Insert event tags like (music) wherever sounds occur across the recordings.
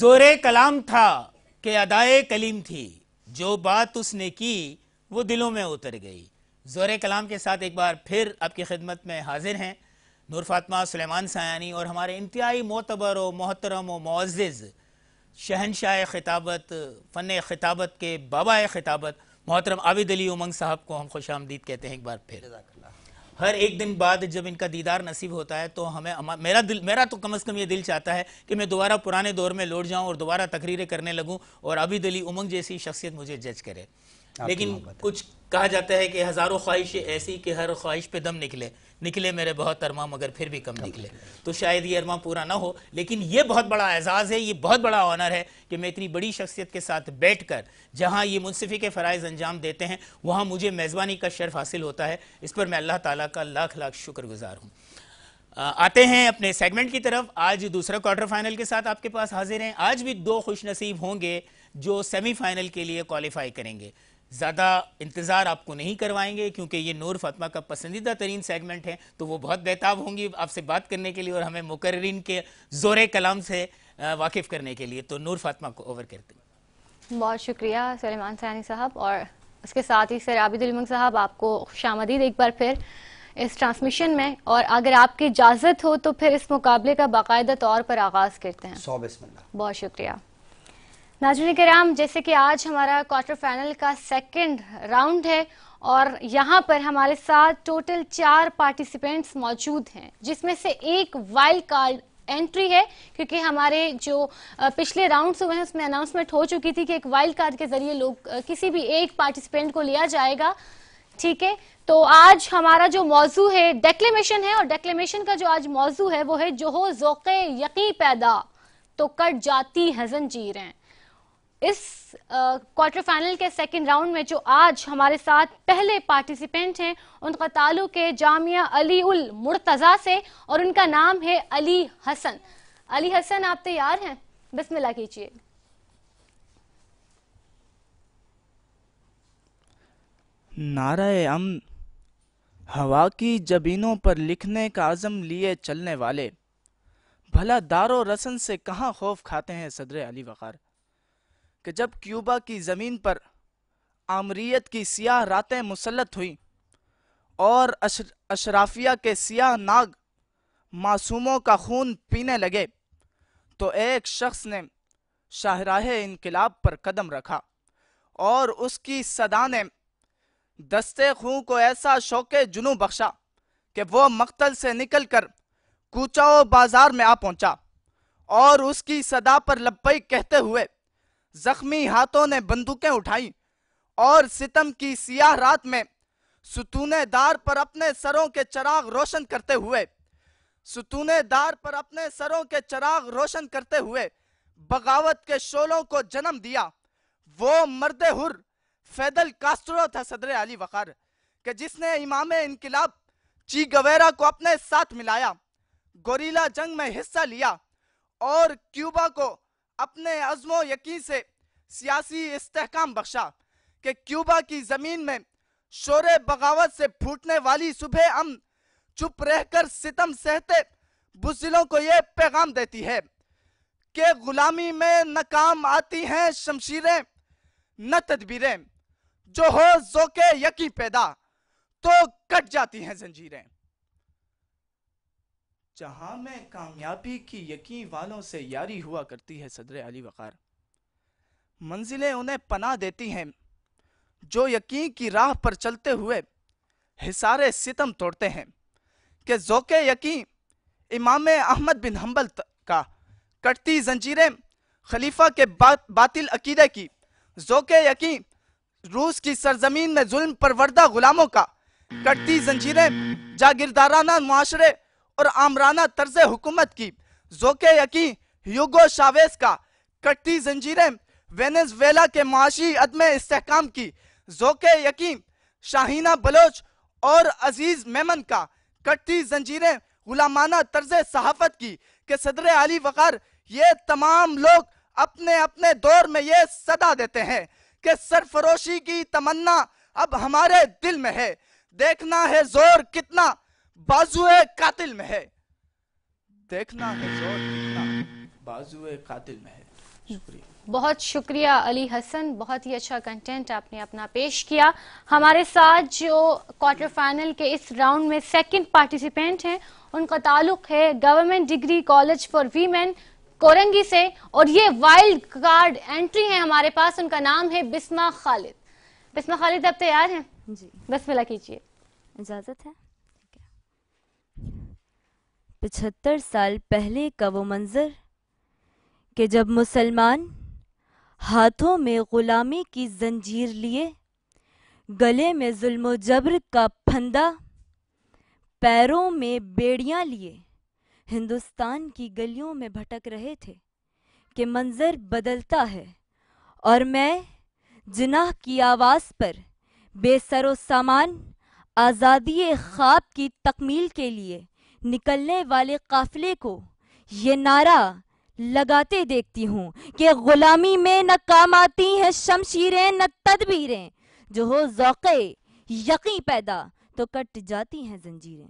जोर कलाम था कि अदाए कलीम थी जो बात उसने की वो दिलों में उतर गई जोर कलाम के साथ एक बार फिर आपकी खिदमत में हाजिर हैं नूर फातमा सुलेमान सयानी और हमारे इंतहाई मोतबर व मोहतरम व मोज़ शहनशाह खिताबत फ़न खिताबत के बाबा खिताबत मोहतरम आबिद अली उमंग साहब को हम खुश आमदीद कहते हैं एक बार फिर हर एक दिन बाद जब इनका दीदार नसीब होता है तो हमें मेरा दिल मेरा तो कम अज़ कम ये दिल चाहता है कि मैं दोबारा पुराने दौर में लौट जाऊँ और दोबारा तकरीरें करने लगूँ और अभी दली उमंग जैसी शख्सियत मुझे जज करे लेकिन कुछ कहा जाता है कि हज़ारों ख्वाहिशें ऐसी कि हर ख्वाहिश पे दम निकले निकले मेरे बहुत अरमा मगर फिर भी कम निकले तो शायद ये अरमा पूरा ना हो लेकिन ये बहुत बड़ा एजाज़ है ये बहुत बड़ा ऑनर है कि मैं इतनी बड़ी शख्सियत के साथ बैठ कर जहाँ ये मुनसफ़ी के फ़रज़ अंजाम देते हैं वहाँ मुझे मेज़बानी का शर्फ हासिल होता है इस पर मैं अल्लाह ताली का लाख लाख शुक्रगुजार हूँ आते हैं अपने सेगमेंट की तरफ आज दूसरा क्वार्टर फाइनल के साथ आपके पास हाजिर हैं आज भी दो खुश नसीब होंगे जो सेमीफाइनल के लिए क्वालिफाई करेंगे ज़्यादा इंतज़ार आपको नहीं करवाएंगे क्योंकि ये नूर फातमा का पसंदीदा तरीन सेगमेंट है तो वो बहुत बेताब होंगी आपसे बात करने के लिए और हमें मुकर्रीन के ज़ोर कलाम से वाकिफ़ करने के लिए तो नूर फातमा को ओवर करते हैं बहुत शुक्रिया सलेमान सयानी साहब और उसके साथ ही सर आबिद साहब आपको शामदीद एक बार फिर इस ट्रांसमिशन में और अगर आपकी इजाज़त हो तो फिर इस मुकाबले का बाकायदा तौर पर आगाज़ करते हैं बहुत शुक्रिया नाजरीन कराम जैसे कि आज हमारा क्वार्टर फाइनल का सेकंड राउंड है और यहाँ पर हमारे साथ टोटल चार पार्टिसिपेंट्स मौजूद हैं जिसमें से एक वाइल्ड कार्ड एंट्री है क्योंकि हमारे जो पिछले राउंड हुए हैं उसमें अनाउंसमेंट हो चुकी थी कि एक वाइल्ड कार्ड के जरिए लोग किसी भी एक पार्टिसिपेंट को लिया जाएगा ठीक है तो आज हमारा जो मौजू है डेक्लेमेशन है और डेक्लेमेशन का जो आज मौजू है वो है जो हो यकी पैदा तो कट जाती हजन जीरें इस क्वार्टर फाइनल के सेकंड राउंड में जो आज हमारे साथ पहले पार्टिसिपेंट हैं उनका ताल्लुक है जामिया अली उल मुर्तज़ा से और उनका नाम है अली हसन अली हसन आप तैयार हैं बिस्मिल्लाह कीजिए नाराय अम हवा की जबीनों पर लिखने का आज़म लिए चलने वाले भला दारो रसन से कहा खौफ खाते हैं सदर अली वक़ार कि जब क्यूबा की ज़मीन पर आमरीत की सियाह रातें मुसलत हुई और अशराफिया के सियाह नाग मासूमों का खून पीने लगे तो एक शख्स ने शाहराह इनकलाब पर कदम रखा और उसकी सदा ने दस्ते खून को ऐसा शौक जुनू बख्शा कि वो मख्तल से निकल कर कूचाओ बाजार में आ पहुंचा और उसकी सदा पर लब्बई कहते हुए जख्मी हाथों ने बंदूकें उठाई और सितम की सियाह रात में सुतूने दार पर अपने सरों के चराग रोशन करते हुए सुतूने दार पर अपने सरों के चराग रोशन करते हुए बगावत के शोलों को जन्म दिया वो मर्द हुर फैदल कास्ट्रो था सदर अली वकार के जिसने इमाम इनकलाब ची गवेरा को अपने साथ मिलाया गोरीला जंग में हिस्सा लिया और क्यूबा को अपने अजमो यकीन से सियासी इस्तेकाम बख्शा कि क्यूबा की ज़मीन में शोर बगावत से फूटने वाली सुबह अम चुप रहकर सितम सहते बुजिलों को यह पैगाम देती है कि गुलामी में न आती हैं शमशीरें न तदबीरें जो हो जोके यकी पैदा तो कट जाती हैं जंजीरें जहां में कामयाबी की यकीन वालों से यारी हुआ करती है सदर अली वक़ार मंजिलें उन्हें पना देती हैं जो यकीन की राह पर चलते हुए हिसारे सितम तोड़ते हैं कि जोके यकीन इमाम अहमद बिन हम्बल का कटती जंजीरें खलीफा के बा, बातिल अकीदे की जोके यकीन रूस की सरजमीन में जुल्म परवरदा गुलामों का कटती जंजीरें जागीरदाराना माशरे और आमराना तर्ज हुकूमत की जो के यकी युगो शावेस का कटती जंजीरें वेनेजवेला के माशी अदम इसकाम की जो के यकी शाहीना बलोच और अजीज मेमन का कटती जंजीरें गुलामाना तर्ज सहाफत की के सदर अली वक़ार ये तमाम लोग अपने अपने दौर में ये सदा देते हैं कि सरफरोशी की तमन्ना अब हमारे दिल में है देखना है जोर कितना बाजुए कातिल में है देखना है जोर कितना बाजुए कातिल में है शुक्रिया बहुत शुक्रिया अली हसन बहुत ही अच्छा कंटेंट आपने अपना पेश किया हमारे साथ जो क्वार्टर फाइनल के इस राउंड में सेकंड पार्टिसिपेंट हैं उनका ताल्लुक है government degree college for women Korangi से और ये वाइल्ड कार्ड एंट्री है हमारे पास उनका नाम है बिस्मा खालिद बिस्मा खालिद आप तैयार हैं जी मिला कीजिए इजाज़त है पचहत्तर साल पहले का वो मंज़र कि जब मुसलमान हाथों में ग़ुलामी की जंजीर लिए गले में जुल्म जबर का फंदा पैरों में बेड़ियां लिए हिंदुस्तान की गलियों में भटक रहे थे कि मंज़र बदलता है और मैं जिनाह की आवाज़ पर बेसरो सामान आज़ादी ख्वाब की तकमील के लिए निकलने वाले काफिले को ये नारा लगाते देखती हूँ कि गुलामी में न काम आती हैं शमशीरें न तदबीरें जो हो जौक़े यकीन पैदा तो कट जाती हैं जंजीरें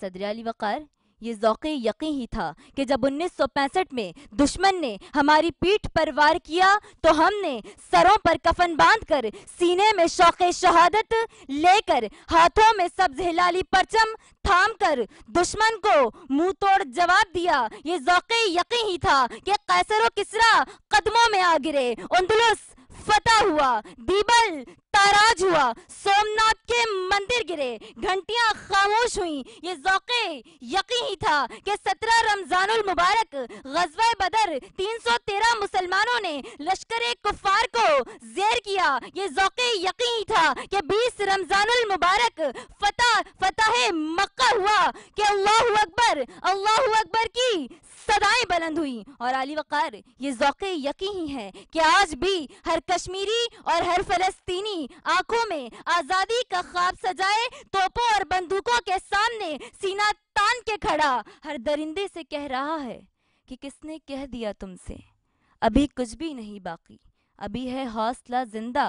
सदर अली वक़ार ये जौके यकीन ही था कि जब 1965 में दुश्मन ने हमारी पीठ पर वार किया तो हमने सरों पर कफन बांधकर सीने में शौक़ शहादत लेकर हाथों में सब्ज हिलाली परचम थाम कर दुश्मन को मुंह तोड़ जवाब दिया ये जौके यकीन ही था कि कैसरों किसरा कदमों में आ गिरे उन्दुलस फतह हुआ दीबल ताराज हुआ सोमनाथ के मंदिर गिरे घंटियां खामोश हुई ये जौके यकी ही था कि सत्रह रमजानुल मुबारक गजवा बदर 313 मुसलमानों ने लश्कर कुफार को जेर किया ये जोके यकी ही था कि 20 रमजानुल मुबारक फतह फतह मक्का हुआ कि अल्लाह अकबर अल्लाह अकबर की सदाएं बुलंद हुई और अली वकार ये जौके यकी ही है कि आज भी हर कश्मीरी और हर फलस्तीनी अपनी आंखों में आजादी का ख्वाब सजाए तोपों और बंदूकों के सामने सीना तान के खड़ा हर दरिंदे से कह रहा है कि किसने कह दिया तुमसे अभी कुछ भी नहीं बाकी अभी है हौसला जिंदा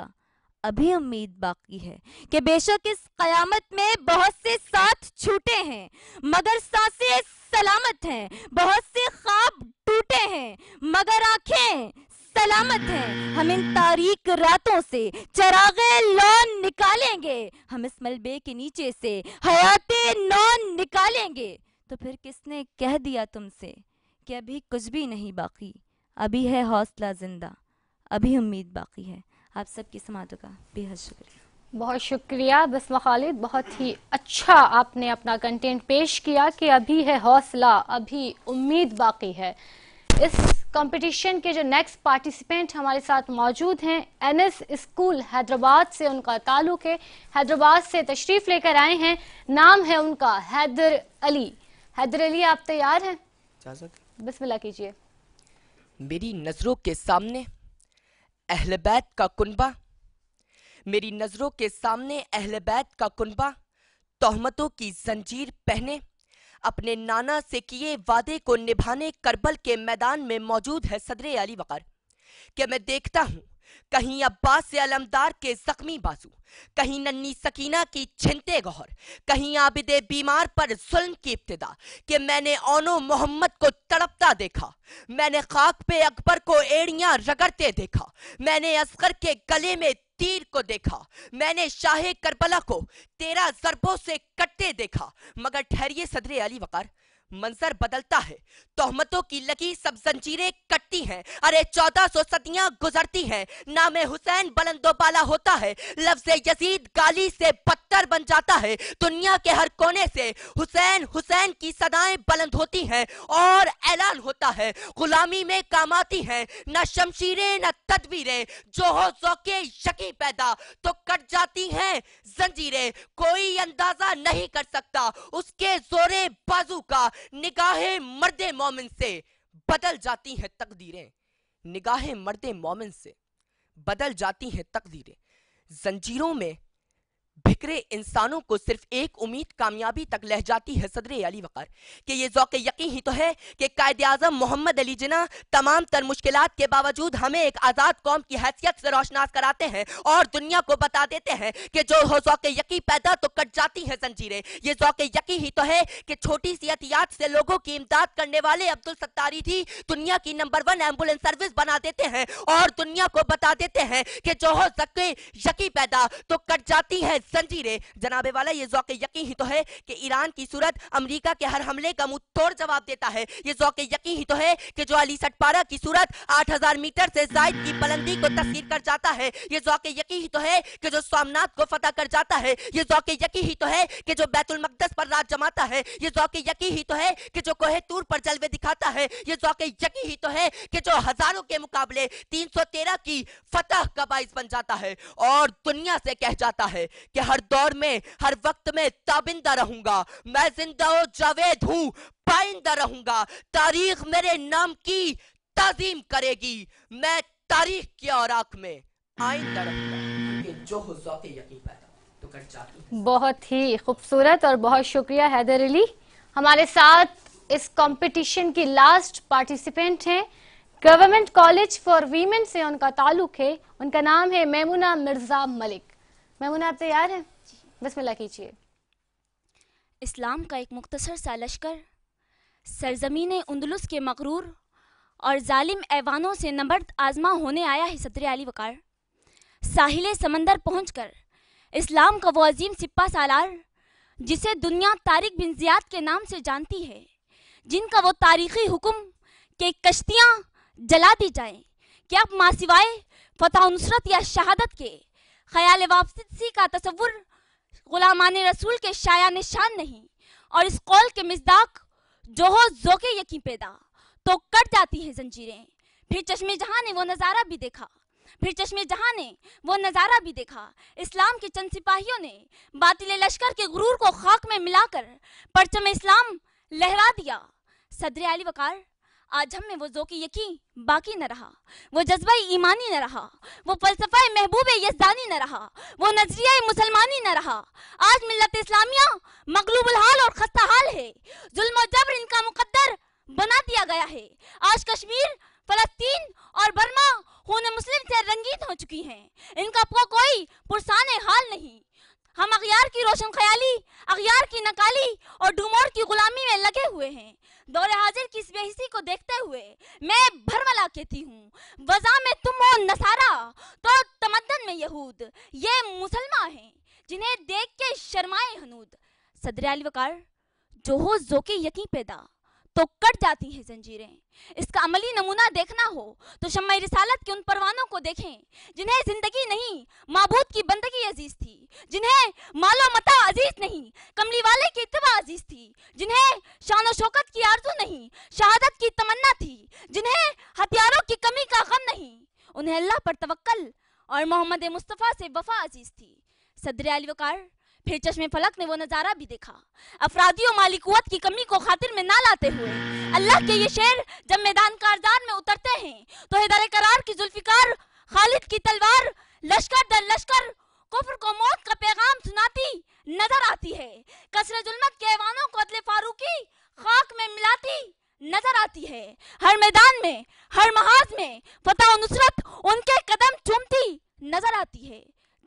अभी उम्मीद बाकी है कि बेशक इस कयामत में बहुत से साथ छूटे हैं मगर सांसें सलामत हैं बहुत से ख्वाब टूटे हैं मगर आंखें सलामत है हम इन तारीख रातों से चरागे लॉन निकालेंगे हम इस मलबे के नीचे से हयाते नॉन निकालेंगे तो फिर किसने कह दिया तुमसे कि अभी कुछ भी नहीं बाकी अभी है हौसला ज़िंदा अभी उम्मीद बाकी है आप सबकी समातों का बेहद शुक्रिया बहुत शुक्रिया बसमा खालिद बहुत ही अच्छा आपने अपना कंटेंट पेश किया कि अभी है हौसला अभी उम्मीद बाकी है इस कंपटीशन के जो नेक्स्ट पार्टिसिपेंट हमारे साथ मौजूद हैं एनएस स्कूल हैदराबाद से उनका ताल्लुक है हैदराबाद से तशरीफ लेकर आए हैं नाम है उनका हैदर अली हैदर अली आप तैयार हैं बिस्मिल्लाह कीजिए मेरी नज़रों के सामने अहल का कुनबा मेरी नज़रों के सामने अहल का कुनबा तोहमतों की जंजीर पहने अपने नाना से किए वादे को निभाने करबल के मैदान में मौजूद है सदरे अली वकर क्या मैं देखता हूं कहीं अब्बास से अलमदार के जख्मी बाजू कहीं नन्नी सकीना की छिनते गौर कहीं आबिदे बीमार पर जुल्म की इब्तदा कि मैंने ओनो मोहम्मद को तड़पता देखा मैंने खाक पे अकबर को एड़ियां रगड़ते देखा मैंने असगर के गले में तीर को देखा मैंने शाह करबला को तेरा जरबों से कटते देखा मगर ठहरिए सदरे अली वकार मंजर बदलता है तोहमतों की लकी सब जंजीरें कटती हैं अरे चौदह सौ सदियां गुजरती हैं नाम हुसैन बलंदोबाला होता है लफ्ज यजीद गाली से पत्थर बन जाता है दुनिया के हर कोने से हुसैन हुसैन की सदाएं बुलंद होती हैं और ऐलान होता है गुलामी में काम आती हैं न शमशीरें न तदबीरें जो हो जोके शकी पैदा तो कट जाती हैं जंजीरें कोई अंदाजा नहीं कर सकता उसके जोरे बाजू का निगाहें मर्द मोमिन से बदल जाती हैं तकदीरें निगाहें मर्द मोमिन से बदल जाती हैं तकदीरें जंजीरों में बिखरे इंसानों को सिर्फ एक उम्मीद कामयाबी तक लह जाती है सदर अली वक़र कि ये जौके यकीन ही तो है कि कायद अजम मोहम्मद अली जिना तमाम तर मुश्किल के बावजूद हमें एक आज़ाद कौम की हैसियत से रोशनास कराते हैं और दुनिया को बता देते हैं कि जो हो जौके यकी पैदा तो कट जाती है जंजीरें ये जौके यकी ही तो है कि छोटी सी एहतियात से लोगों की इमदाद करने वाले अब्दुल सत्तारी थी दुनिया की नंबर वन एम्बुलेंस सर्विस बना देते हैं और दुनिया को बता देते हैं कि जो हो सके यकी पैदा तो कट जाती है जंजीरें जनाबे वाला ये जौके यकीन ही तो है कि ईरान की सूरत अमरीका के हर हमले का मुंह तोड़ जवाब देता है ये जौके यकीन ही तो है कि जो अली सटपारा की सूरत आठ हजार मीटर से जायद की बुलंदी को तस्वीर कर जाता है ये जौके यकीन ही तो है कि जो सोमनाथ को फतेह कर जाता है ये जौके यकीन ही तो है कि जो बैतुल मकदस पर रात जमाता है ये जौके यकीन ही तो है कि जो कोहे तूर पर जलवे दिखाता है ये जौके यकीन ही तो है कि जो हजारों के मुकाबले तीन सौ तेरह की फतह का बाइस बन जाता है और दुनिया से कह जाता है कि हर दौर में हर वक्त में ताबिंदा रहूंगा मैं जिंदा और जावेद हूँ पाइंदा रहूंगा तारीख मेरे नाम की तजीम करेगी मैं तारीख की आंख में आइंदा रहूंगा जो यकीन तो बहुत ही खूबसूरत और बहुत शुक्रिया हैदर अली हमारे साथ इस कंपटीशन की लास्ट पार्टिसिपेंट हैं गवर्नमेंट कॉलेज फॉर वीमेन से उनका ताल्लुक है उनका नाम है मेमुना मिर्जा मलिक मैमूना आप तैयार हैं बसमिल्ला कीजिए इस्लाम का एक मुख्तसर सा लश्कर सरजमीन उंदलुस के मकरूर और जालिम ऐवानों से नबर्द आजमा होने आया है सदर अली वकार साहिल समंदर पहुँच कर इस्लाम का वो अजीम सिपा सालार जिसे दुनिया तारिक बिन जियाद के नाम से जानती है जिनका वो तारीखी हुक्म के कश्तियाँ जला दी जाएं क्या आप मासिवाए फतः नुसरत या शहादत के ख्याल वापसी का तस्वुर गुलामान रसूल के शाया निशान नहीं और इस कौल के मजदाक जो हो जो के यकीन पैदा तो कट जाती है जंजीरें फिर चश्मे जहाँ ने वो नज़ारा भी देखा फिर चश्मे जहाँ ने वो नज़ारा भी देखा इस्लाम के चंद सिपाहियों ने बातिल लश्कर के गुरूर को खाक में मिलाकर परचम इस्लाम लहरा दिया सदर अली वकार आज हम में वो जो कि यकीन बाकी न रहा वो जज्बा ईमानी न रहा वो फलसफा महबूब यजदानी न रहा वो नजरिया मुसलमानी न रहा आज मिलत इस्लामिया मकलूबुल हाल और खस्ता हाल है जुल्म जबर इनका मुकद्दर बना दिया गया है आज कश्मीर फलस्तीन और बर्मा खून मुस्लिम से रंगीन हो चुकी हैं इनका को कोई पुरसान हाल नहीं हम अखियार की रोशन ख्याली अखियार की नकाली और डुमोर की गुलामी में लगे हुए हैं दौरे हाजिर की इस बेहसी को देखते हुए मैं भरमला कहती हूँ वजा में तुम हो नसारा तो तमदन में यहूद ये मुसलमान हैं जिन्हें देख के शर्माए हनूद सदर वकार जो हो जो के यकीन पैदा तो कट जाती हैं जंजीरें इसका अमली नमूना देखना हो तो शम्मा रिसालत के उन परवानों को देखें जिन्हें जिंदगी नहीं मबूद की बंदगी अजीज थी जिन्हें मालो मता अजीज नहीं कमली वाले की इतवा अजीज थी जिन्हें शान शौकत की आरजू नहीं शहादत की तमन्ना थी जिन्हें हथियारों की कमी का गम नहीं उन्हें अल्लाह पर तवक्ल और मोहम्मद मुस्तफ़ा से वफा अजीज थी सदर अली वकार फिर चश्मे फलक ने वो नज़ारा भी देखा अफरादी और माली की कमी को खातिर में ना लाते हुए अल्लाह के ये शेर जब मैदान कारदार में उतरते हैं तो हिदार करार की जुल्फिकार खालिद की तलवार लश्कर दर लश्कर कुफर को मौत का पैगाम सुनाती नजर आती है कसर जुलमत के ऐवानों को अदले फारूकी खाक में मिलाती नजर आती है हर मैदान में हर महाज में फतेह नुसरत उनके कदम चूमती नजर आती है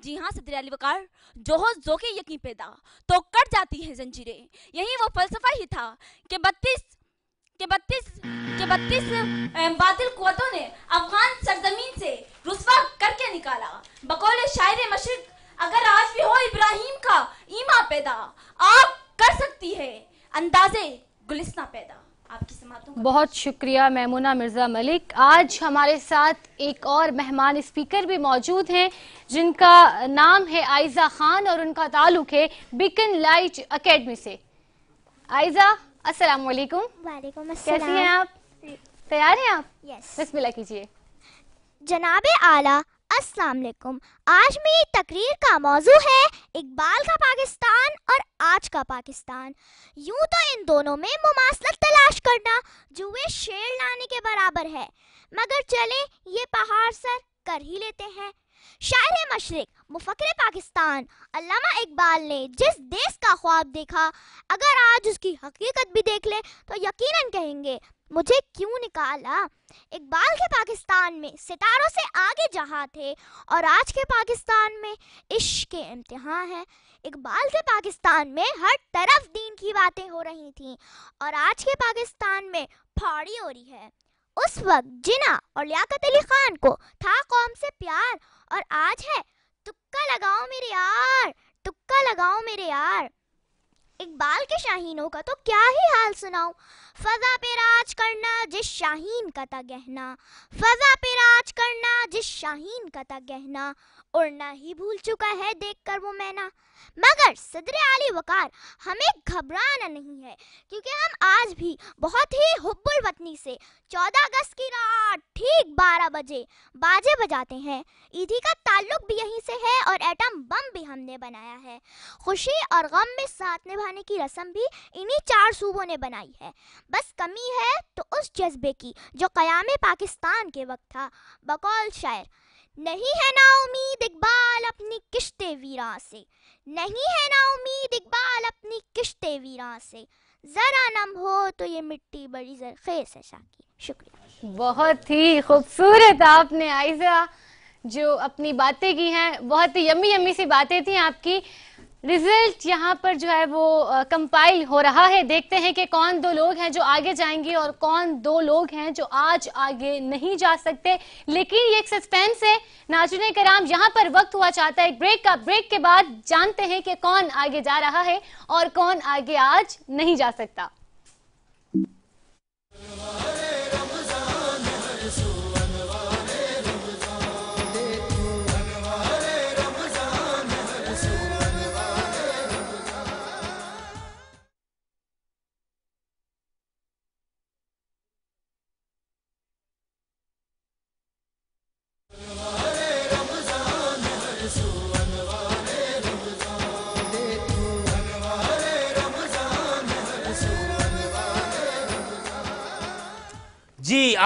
जी हाँ सदरियाली वकार जोहो जो के यकीन पैदा तो कट जाती हैं जंजीरें यही वो फलसफा ही था कि बत्तीस के बत्तीस के बत्तीस बादल कुतों ने अफगान सरजमीन से रुसवा करके निकाला बकौल शायर मशरक अगर आज भी हो इब्राहिम का ईमा पैदा आप कर सकती है अंदाजे गुलिसना पैदा बहुत शुक्रिया मैमुना मिर्जा मलिक आज हमारे साथ एक और मेहमान स्पीकर भी मौजूद हैं जिनका नाम है आयजा खान और उनका ताल्लुक है बिकन लाइट एकेडमी से आयजा अस्सलाम वालेकुम कैसी हैं आप तैयार हैं आप यस बिस्मिल्लाह कीजिए जनाबे आला अस्सलाम वालेकुम आज मेरी तकरीर का मौजू है इकबाल का पाकिस्तान और आज का पाकिस्तान यूं तो इन दोनों में मुमासलत तलाश करना जुए शेर लाने के बराबर है मगर चले ये पहाड़ सर कर ही लेते हैं शायर मशरक मुफकर पाकिस्तान अलामा इकबाल ने जिस देश का ख्वाब देखा अगर आज उसकी हकीकत भी देख ले तो यकीनन कहेंगे मुझे क्यों निकाला इकबाल के पाकिस्तान में सितारों से आगे जहाँ थे और आज के पाकिस्तान में इश्क के इम्तहान हैं इकबाल के पाकिस्तान में हर तरफ दीन की बातें हो रही थीं और आज के पाकिस्तान में फाड़ी हो रही है उस वक्त जिना और लियाकत अली खान को था कौम से प्यार और आज है तुक्का लगाओ मेरे यार तुक्का लगाओ मेरे यार इकबाल के शाहीनों का तो क्या ही हाल सुनाऊं फजा पे राज करना जिस शाहीन का था गहना फजा पे राज करना जिस शाहीन का था गहना उड़ना ही भूल चुका है देखकर वो मैना मगर सदर आली वकार हमें घबराना नहीं है क्योंकि हम आज भी बहुत ही हुब्बुल वतनी से 14 अगस्त की रात ठीक 12 बजे बाजे बजाते हैं ईदी का ताल्लुक भी यहीं से है और एटम बम भी हमने बनाया है खुशी और गम में साथ निभाने की रस्म भी इन्हीं चार सूबों ने बनाई है बस कमी है तो उस जज्बे की जो कयाम पाकिस्तान के वक्त था बकौल शायर नहीं है ना उम्मीद इकबाल अपनी किश्ते वीरा से नहीं है ना उम्मीद इकबाल अपनी किश्ते वीरा से ज़रा नम हो तो ये मिट्टी बड़ी जरखेज है शाकी शुक्रिया बहुत ही खूबसूरत आपने आयजा जो अपनी बातें की हैं बहुत ही यम्मी यम्मी सी बातें थी आपकी रिजल्ट यहाँ पर जो है वो कंपाइल हो रहा है देखते हैं कि कौन दो लोग हैं जो आगे जाएंगे और कौन दो लोग हैं जो आज आगे नहीं जा सकते लेकिन ये एक सस्पेंस है नाजुन कराम यहाँ पर वक्त हुआ चाहता है एक ब्रेक का ब्रेक के बाद जानते हैं कि कौन आगे जा रहा है और कौन आगे आज नहीं जा सकता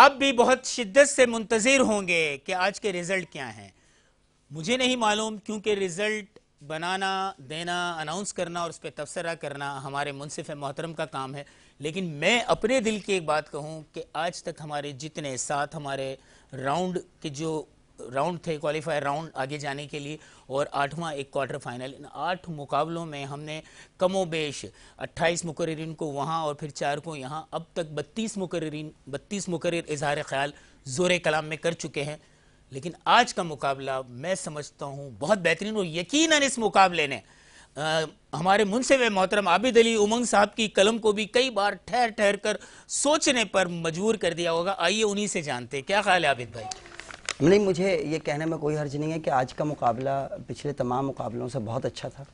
आप भी बहुत शिद्दत से मुंतज़र होंगे कि आज के रिज़ल्ट क्या हैं मुझे नहीं मालूम क्योंकि रिज़ल्ट बनाना देना अनाउंस करना और उस पर तबसरा करना हमारे मुनसिफ मोहतरम का काम है लेकिन मैं अपने दिल की एक बात कहूँ कि आज तक हमारे जितने साथ हमारे राउंड के जो राउंड थे क्वालिफायर राउंड आगे जाने के लिए और आठवां एक क्वार्टर फाइनल इन आठ मुकाबलों में हमने कमोबेश 28 मुकर्रीन को वहाँ और फिर चार को यहाँ अब तक 32 मुकर्रीन 32 मुकर्र इजहार ख्याल जोर कलाम में कर चुके हैं लेकिन आज का मुकाबला मैं समझता हूँ बहुत बेहतरीन और यकीन इस मुकाबले ने आ, हमारे मुनसिब मोहतरम आबिद अली उमंग साहब की कलम को भी कई बार ठहर ठहर कर सोचने पर मजबूर कर दिया होगा आइए उन्हीं से जानते क्या ख्याल है आबिद भाई नहीं मुझे ये कहने में कोई हर्ज नहीं है कि आज का मुकाबला पिछले तमाम मुकाबलों से बहुत अच्छा था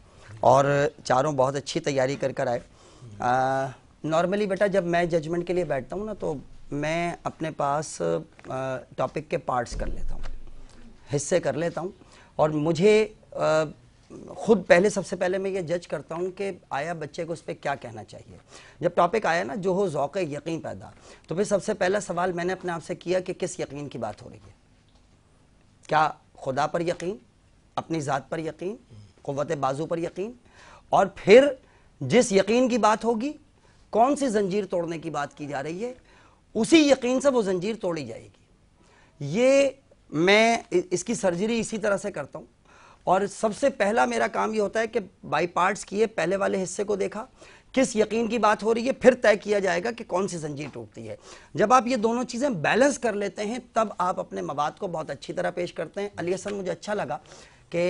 और चारों बहुत अच्छी तैयारी कर कर आए नॉर्मली बेटा जब मैं जजमेंट के लिए बैठता हूँ ना तो मैं अपने पास टॉपिक के पार्ट्स कर लेता हूँ हिस्से कर लेता हूँ और मुझे आ, खुद पहले सबसे पहले मैं ये जज करता हूँ कि आया बच्चे को उस पर क्या कहना चाहिए जब टॉपिक आया ना जो हो ओक़ यकीन पैदा तो फिर सबसे पहला सवाल मैंने अपने आप से किया कि किस यकीन की बात हो रही है क्या खुदा पर यकीन अपनी ज़ात पर यकीन क़वत बाजू पर यकीन और फिर जिस यकीन की बात होगी कौन सी जंजीर तोड़ने की बात की जा रही है उसी यकीन से वो जंजीर तोड़ी जाएगी ये मैं इसकी सर्जरी इसी तरह से करता हूँ और सबसे पहला मेरा काम ये होता है कि बाई पार्ट्स किए पहले वाले हिस्से को देखा किस यकीन की बात हो रही है फिर तय किया जाएगा कि कौन सी जंजीर टूटती है जब आप ये दोनों चीज़ें बैलेंस कर लेते हैं तब आप अपने मवाद को बहुत अच्छी तरह पेश करते हैं अली हसन मुझे अच्छा लगा कि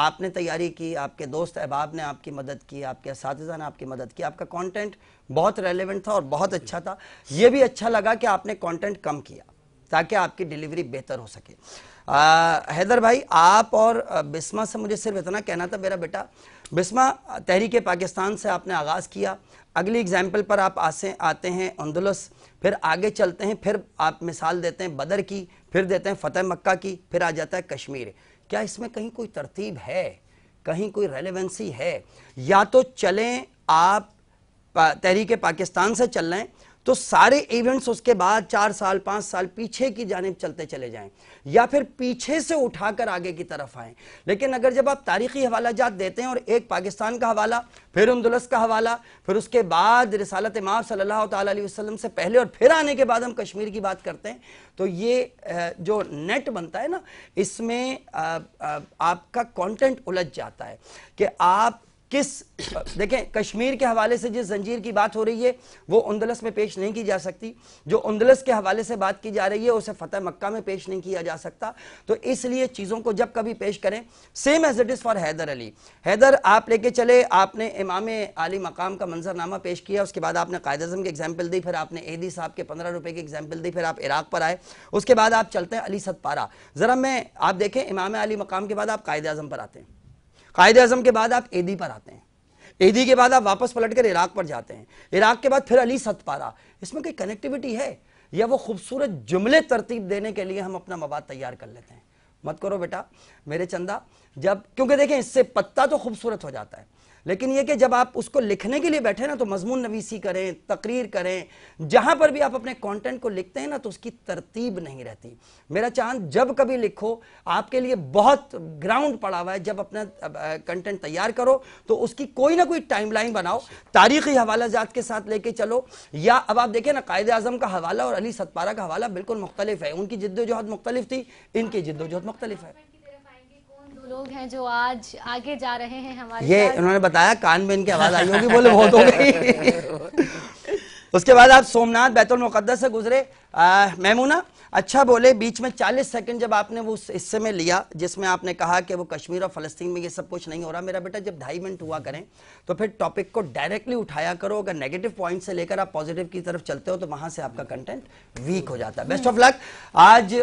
आपने तैयारी की आपके दोस्त अहबाब ने आपकी मदद की आपके इस ने आपकी मदद की आपका कॉन्टेंट बहुत रेलिवेंट था और बहुत अच्छा था ये भी अच्छा लगा कि आपने कॉन्टेंट कम किया ताकि आपकी डिलीवरी बेहतर हो सके आ, हैदर भाई आप और बिस्मा से मुझे सिर्फ इतना कहना था मेरा बेटा बिस्मा तहरीक पाकिस्तान से आपने आगाज़ किया अगली एग्जाम्पल पर आप आसे आते हैं अंदुलस फिर आगे चलते हैं फिर आप मिसाल देते हैं बदर की फिर देते हैं फ़तेह मक्का की फिर आ जाता है कश्मीर क्या इसमें कहीं कोई तरतीब है कहीं कोई रेलिवेंसी है या तो चलें आप तहरीक पाकिस्तान से चल रहे हैं तो सारे इवेंट्स उसके बाद चार साल पाँच साल पीछे की जानब चलते चले जाएं या फिर पीछे से उठाकर आगे की तरफ आएँ लेकिन अगर जब आप तारीखी हवाला जात देते हैं और एक पाकिस्तान का हवाला फिर दुलस का हवाला फिर उसके बाद रिसालत इमाम सल्ला वसम से पहले और फिर आने के बाद हम कश्मीर की बात करते हैं तो ये जो नेट बनता है ना इसमें आपका कॉन्टेंट उलझ जाता है कि आप किस देखें कश्मीर के हवाले से जिस जंजीर की बात हो रही है वो उन्दलस में पेश नहीं की जा सकती जो उंदलस के हवाले से बात की जा रही है उसे फतेह मक्का में पेश नहीं किया जा सकता तो इसलिए चीज़ों को जब कभी पेश करें same as it is for Haider Ali Haider आप लेके चले आपने इमाम आली मकाम का मंजरनामा पेश किया उसके बाद आपने कायद अजम की एग्जाम्पल दी फिर आपने एदी साहब के पंद्रह रुपये की एग्जाम्पल दी फिर आप इराक पर आए उसके बाद आप चलते हैं अली सतपारा ज़रा मैं आप देखें इमाम अली मकाम के बाद आप कायद अजम पर आते हैं कायद अजम के बाद आप एदी पर आते हैं एदी के बाद आप वापस पलट कर इराक पर जाते हैं इराक के बाद फिर अली सतपारा इसमें कोई कनेक्टिविटी है या वो खूबसूरत जुमले तरतीब देने के लिए हम अपना मवाद तैयार कर लेते हैं मत करो बेटा मेरे चंदा जब क्योंकि देखें इससे पत्ता तो खूबसूरत हो जाता है लेकिन यह कि जब आप उसको लिखने के लिए बैठे ना तो मजमून नवीसी करें तकरीर करें जहां पर भी आप अपने कंटेंट को लिखते हैं ना तो उसकी तरतीब नहीं रहती मेरा चांद जब कभी लिखो आपके लिए बहुत ग्राउंड पड़ा हुआ है जब अपना कंटेंट तैयार करो तो उसकी कोई ना कोई टाइमलाइन बनाओ तारीखी हवाला जात के साथ लेके चलो या अब आप देखें ना कायद अजम का हवाला और अली सतपारा का हवाला बिल्कुल मुख्तलिफ है उनकी जिद्दोजहद मुख्तलिफ थी इनकी जिद्दोजहद मुख्तलिफ है लोग हैं जो आज आगे जा रहे हैं हमारे ये उन्होंने बताया कान में इनकी आवाज आई होगी बोले बहुत हो गई (laughs) उसके बाद आप सोमनाथ बैतुल मुकद्दस से गुजरे मैमूना अच्छा बोले बीच में 40 सेकंड जब आपने वो उस हिस्से में लिया जिसमें आपने कहा कि वो कश्मीर और फलस्तीन में ये सब कुछ नहीं हो रहा मेरा बेटा जब ढाई मिनट हुआ करें तो फिर टॉपिक को डायरेक्टली उठाया करो अगर नेगेटिव पॉइंट से लेकर आप पॉजिटिव की तरफ चलते हो तो वहां से आपका कंटेंट वीक हो जाता है बेस्ट ऑफ लक आज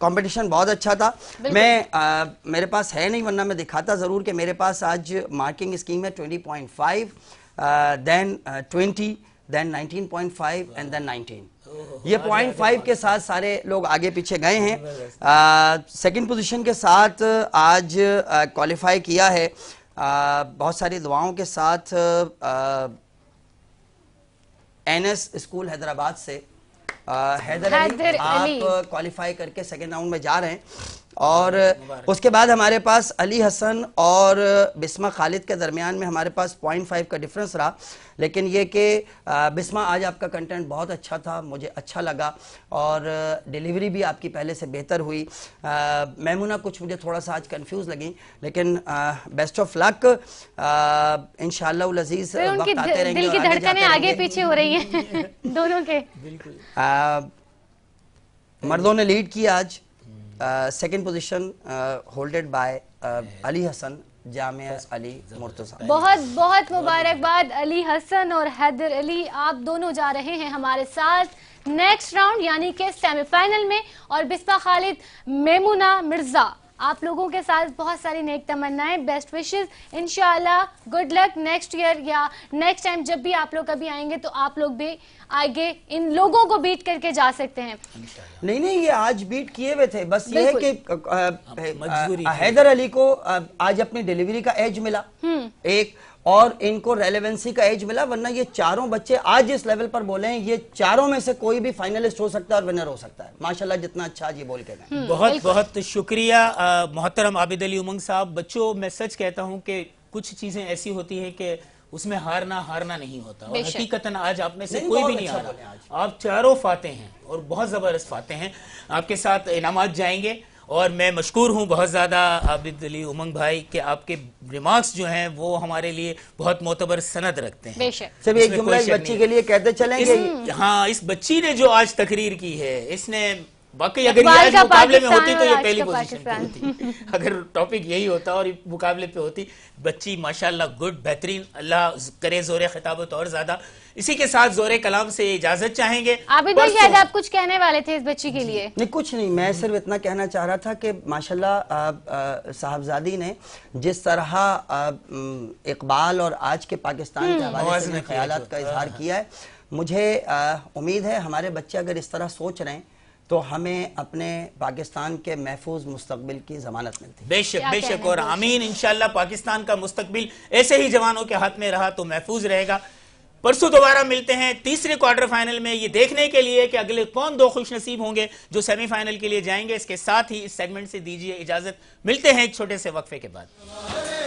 कॉम्पिटिशन बहुत अच्छा था मैं आ, मेरे पास है नहीं वरना मैं दिखाता ज़रूर कि मेरे पास आज मार्किंग स्कीम है twenty point five then twenty then nineteen point five and then nineteen ये पॉइंट फाइव के साथ सारे लोग आगे पीछे गए हैं सेकंड पोजीशन के साथ आज क्वालिफाई किया है आ, बहुत सारी दुआओं के साथ एन एस स्कूल हैदराबाद से आ, हैदर, हैदर अली आप क्वालिफाई करके सेकेंड राउंड में जा रहे हैं और उसके बाद हमारे पास अली हसन और बिस्मा खालिद के दरमियान में हमारे पास पॉइंट फाइव का डिफरेंस रहा लेकिन ये कि बिस्मा आज आपका कंटेंट बहुत अच्छा था मुझे अच्छा लगा और डिलीवरी भी आपकी पहले से बेहतर हुई मैमुना कुछ मुझे थोड़ा सा आज कंफ्यूज लगी लेकिन बेस्ट ऑफ लक इन शजीजे आगे पीछे हो रही है (laughs) दोनों के बिल्कुल मर्दों ने लीड किया आज second position holded by Ali Hasan Jamia Ali Murtaza बहुत बहुत मुबारकबाद अली हसन और हैदर अली आप दोनों जा रहे हैं हमारे साथ नेक्स्ट राउंड यानी के सेमीफाइनल में और बिस्पा खालिद मेमुना मिर्जा आप लोगों के साथ बहुत सारी नेक तमन्नाएं बेस्ट विशेस इनशाला गुड लक नेक्स्ट ईयर या नेक्स्ट टाइम जब भी आप लोग कभी आएंगे तो आप लोग भी आगे इन लोगों को बीट करके जा सकते हैं नहीं नहीं ये आज बीट किए हुए थे बस ये है कि हैदर अली को आज अपनी डिलीवरी का एज मिला हम्म। एक और इनको रेलेवेंसी का एज मिला वरना ये चारों बच्चे आज इस लेवल पर बोले हैं ये चारों में से कोई भी फाइनलिस्ट हो सकता है और विनर हो सकता है माशाल्लाह जितना अच्छा ये बोल के हम्म, बहुत बहुत शुक्रिया मोहतरम आबिद अली उमंग साहब बच्चों मैं सच कहता हूँ कि कुछ चीजें ऐसी होती है कि उसमें हारना हारना नहीं होता और हकीकतन आज आप में से कोई भी नहीं अच्छा हारा आप चारों फाते हैं और बहुत जबरदस्त फाते हैं आपके साथ इनामत जाएंगे और मैं मशहूर हूँ बहुत ज़्यादा आबिद अली उमंग भाई के आपके रिमार्क्स जो हैं वो हमारे लिए बहुत मोतबर सनद रखते हैं सब एक जुमला बच्ची के लिए कहते चलेंगे इस, हाँ इस बच्ची ने जो आज तकरीर की है इसने बाकी अगर ये आज मुकाबले में होती तो ये पहली पोजीशन होती अगर टॉपिक यही होता और मुकाबले पे होती बच्ची माशाल्लाह गुड बेहतरीन अल्लाह करे जोर खिताबत और ज्यादा इसी के साथ जोर कलाम से इजाजत चाहेंगे आबिद भाई शायद आप कुछ कहने वाले थे इस बच्ची के लिए नहीं कुछ नहीं मैं सिर्फ इतना कहना चाह रहा था कि माशाल्लाह साहबजादी ने जिस तरह इकबाल और आज के पाकिस्तान के हम्म। हवाले से ख्याल का हाँ, इजहार हाँ। किया है मुझे उम्मीद है हमारे बच्चे अगर इस तरह सोच रहे हैं तो हमें अपने पाकिस्तान के महफूज मुस्तबिल की जमानत मिलती बेशक बेशक और आमीन इनशाला पाकिस्तान का मुस्तबिल ऐसे ही जवानों के हाथ में रहा तो महफूज रहेगा परसों दोबारा मिलते हैं तीसरे क्वार्टर फाइनल में ये देखने के लिए कि अगले कौन दो खुश नसीब होंगे जो सेमीफाइनल के लिए जाएंगे इसके साथ ही इस सेगमेंट से दीजिए इजाजत मिलते हैं एक छोटे से वक्फे के बाद